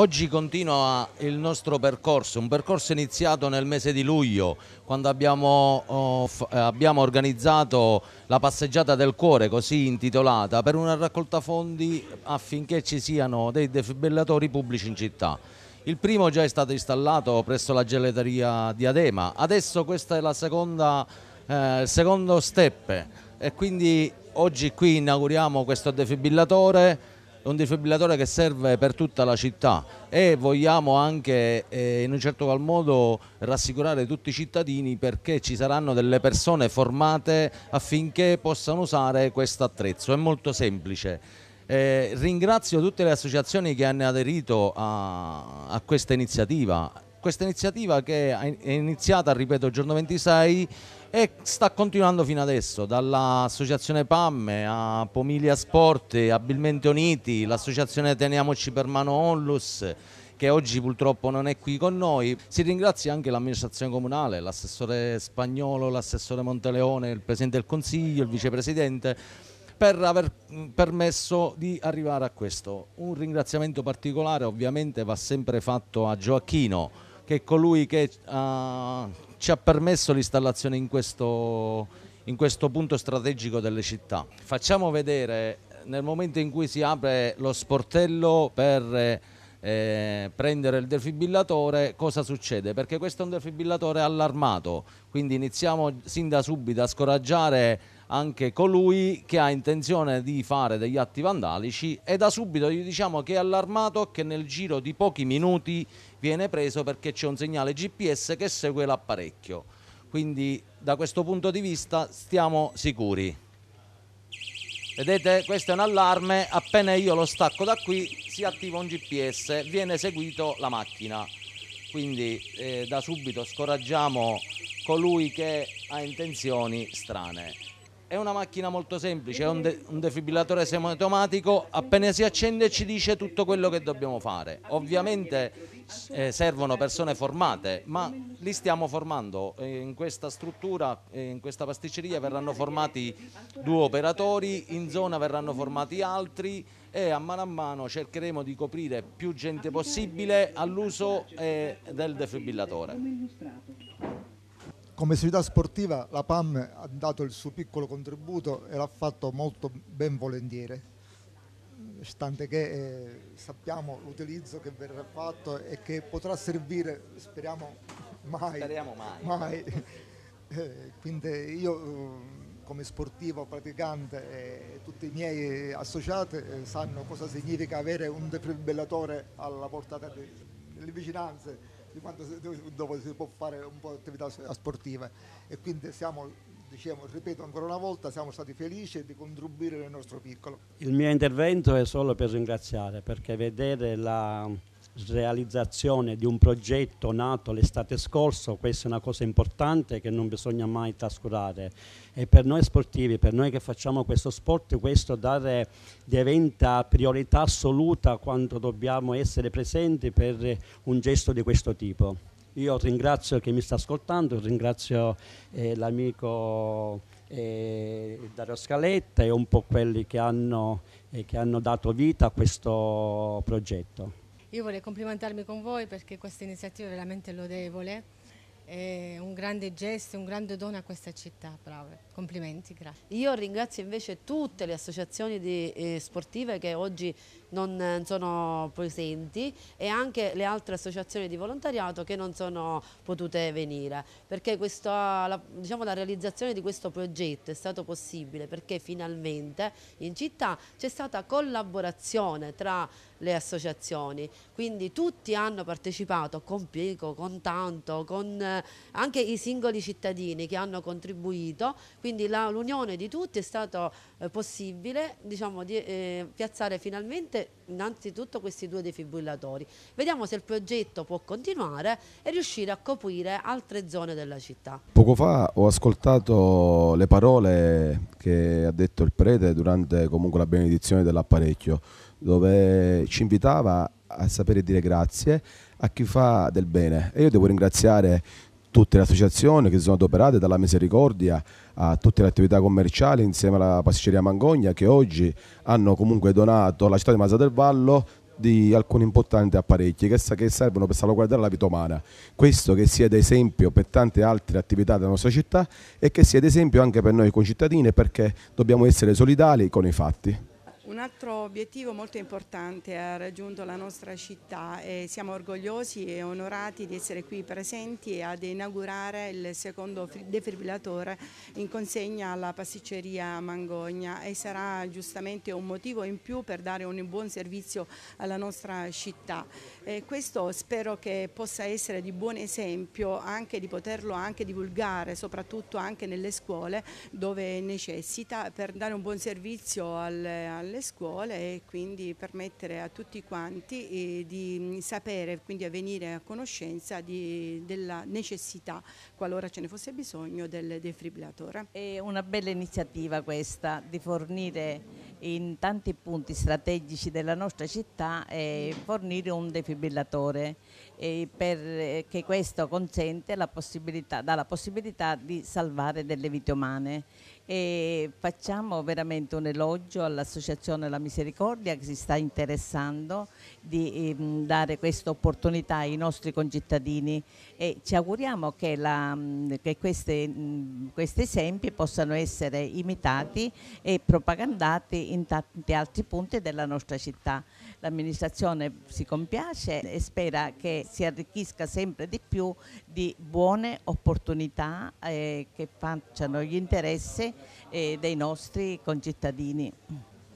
Oggi continua il nostro percorso, un percorso iniziato nel mese di luglio quando abbiamo, oh, eh, abbiamo, organizzato la passeggiata del cuore così intitolata per una raccolta fondi affinché ci siano dei defibrillatori pubblici in città. Il primo già è stato installato presso la gelateria di Adema, adesso questo è seconda, eh, il secondo step e quindi oggi qui inauguriamo questo defibrillatore è un defibrillatore che serve per tutta la città e vogliamo anche eh, in un certo qual modo rassicurare tutti i cittadini perché ci saranno delle persone formate affinché possano usare questo attrezzo, è molto semplice. Eh, ringrazio tutte le associazioni che hanno aderito a, a questa iniziativa questa iniziativa che è iniziata, ripeto, il giorno 26 e sta continuando fino adesso, dall'associazione PAMME a Pomiglia Sport, abilmente uniti, l'associazione Teniamoci per mano Onlus che oggi purtroppo non è qui con noi. Si ringrazia anche l'amministrazione comunale, l'assessore Spagnolo, l'assessore Monteleone, il Presidente del Consiglio, il Vicepresidente per aver mm, permesso di arrivare a questo. Un ringraziamento particolare ovviamente va sempre fatto a Gioacchino che è colui che uh, ci ha permesso l'installazione in questo, in questo punto strategico delle città. Facciamo vedere nel momento in cui si apre lo sportello per eh, prendere il defibrillatore cosa succede perché questo è un defibrillatore allarmato quindi iniziamo sin da subito a scoraggiare anche colui che ha intenzione di fare degli atti vandalici e da subito gli diciamo che è allarmato che nel giro di pochi minuti viene preso perché c'è un segnale GPS che segue l'apparecchio. Quindi da questo punto di vista stiamo sicuri. Vedete, questo è un allarme, appena io lo stacco da qui si attiva un GPS, viene seguito la macchina. Quindi eh, da subito scoraggiamo colui che ha intenzioni strane. È una macchina molto semplice, è un, de un defibrillatore semiautomatico, appena si accende ci dice tutto quello che dobbiamo fare. Ovviamente eh, servono persone formate, ma li stiamo formando. Eh, in questa struttura, eh, in questa pasticceria verranno formati due operatori, in zona verranno formati altri e a mano a mano cercheremo di coprire più gente possibile all'uso eh, del defibrillatore come società sportiva la PAM ha dato il suo piccolo contributo e l'ha fatto molto ben volentieri, stante che eh, sappiamo l'utilizzo che verrà fatto e che potrà servire, speriamo mai. Speriamo mai. mai. Eh, quindi io eh, come sportivo, praticante e tutti i miei associati eh, sanno cosa significa avere un defibrillatore alla portata delle vicinanze di quanto si, dopo si può fare un po' di attività sportiva e quindi siamo, diciamo, ripeto ancora una volta, siamo stati felici di contribuire nel nostro piccolo. Il mio intervento è solo per ringraziare perché vedere la realizzazione di un progetto nato l'estate scorso, questa è una cosa importante che non bisogna mai trascurare e per noi sportivi, per noi che facciamo questo sport, questo dare, diventa priorità assoluta quando dobbiamo essere presenti per un gesto di questo tipo. Io ringrazio chi mi sta ascoltando, ringrazio eh, l'amico eh, Dario Scaletta e un po' quelli che hanno, eh, che hanno dato vita a questo progetto. Io vorrei complimentarmi con voi perché questa iniziativa è veramente lodevole, è un grande gesto, un grande dono a questa città, brave. Complimenti, grazie. Io ringrazio invece tutte le associazioni di, eh, sportive che oggi non eh, sono presenti e anche le altre associazioni di volontariato che non sono potute venire perché questa, la, diciamo, la realizzazione di questo progetto è stato possibile perché finalmente in città c'è stata collaborazione tra le associazioni quindi tutti hanno partecipato con Pico, con Tanto, con eh, anche i singoli cittadini che hanno contribuito quindi l'unione di tutti è stato eh, possibile diciamo, di eh, piazzare finalmente innanzitutto questi due defibrillatori. Vediamo se il progetto può continuare e riuscire a coprire altre zone della città. Poco fa ho ascoltato le parole che ha detto il prete durante comunque la benedizione dell'apparecchio dove ci invitava a sapere dire grazie a chi fa del bene e io devo ringraziare tutte le associazioni che si sono adoperate dalla misericordia a tutte le attività commerciali insieme alla pasticceria Mangogna che oggi hanno comunque donato alla città di Masa del Vallo di alcuni importanti apparecchi che, che servono per salvaguardare la vita umana. Questo che sia ad esempio per tante altre attività della nostra città e che sia ad esempio anche per noi concittadini perché dobbiamo essere solidali con i fatti. Un altro obiettivo molto importante ha raggiunto la nostra città e siamo orgogliosi e onorati di essere qui presenti ad inaugurare il secondo defibrillatore in consegna alla pasticceria Mangogna e sarà giustamente un motivo in più per dare un buon servizio alla nostra città. E questo spero che possa essere di buon esempio anche di poterlo anche divulgare soprattutto anche nelle scuole dove necessita per dare un buon servizio alle, alle alle scuole e quindi permettere a tutti quanti eh, di mm, sapere, quindi a venire a conoscenza di, della necessità, qualora ce ne fosse bisogno, del defibrillatore. È una bella iniziativa questa di fornire in tanti punti strategici della nostra città eh, fornire un defibrillatore eh, perché eh, questo consente la possibilità, dà la possibilità di salvare delle vite umane e facciamo veramente un elogio all'Associazione La Misericordia che si sta interessando di ehm, dare questa opportunità ai nostri concittadini e ci auguriamo che, la, che queste, mh, questi esempi possano essere imitati e propagandati in tanti altri punti della nostra città. L'amministrazione si compiace e spera che si arricchisca sempre di più di buone opportunità eh, che facciano gli interessi e dei nostri concittadini.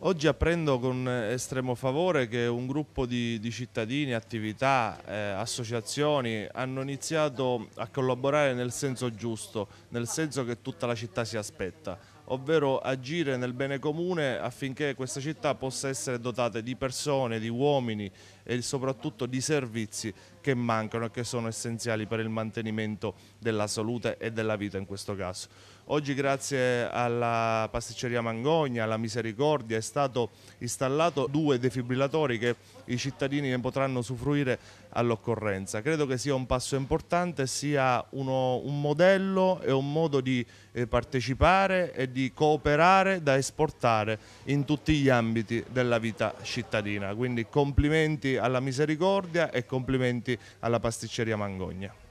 Oggi apprendo con estremo favore che un gruppo di, di cittadini, attività, eh, associazioni hanno iniziato a collaborare nel senso giusto, nel senso che tutta la città si aspetta ovvero agire nel bene comune affinché questa città possa essere dotata di persone, di uomini e soprattutto di servizi che mancano e che sono essenziali per il mantenimento della salute e della vita in questo caso. Oggi grazie alla pasticceria Mangogna, alla Misericordia, è stato installato due defibrillatori che i cittadini ne potranno usufruire all'occorrenza. Credo che sia un passo importante, sia uno, un modello e un modo di eh, partecipare e di cooperare da esportare in tutti gli ambiti della vita cittadina. Quindi complimenti alla Misericordia e complimenti alla pasticceria Mangogna.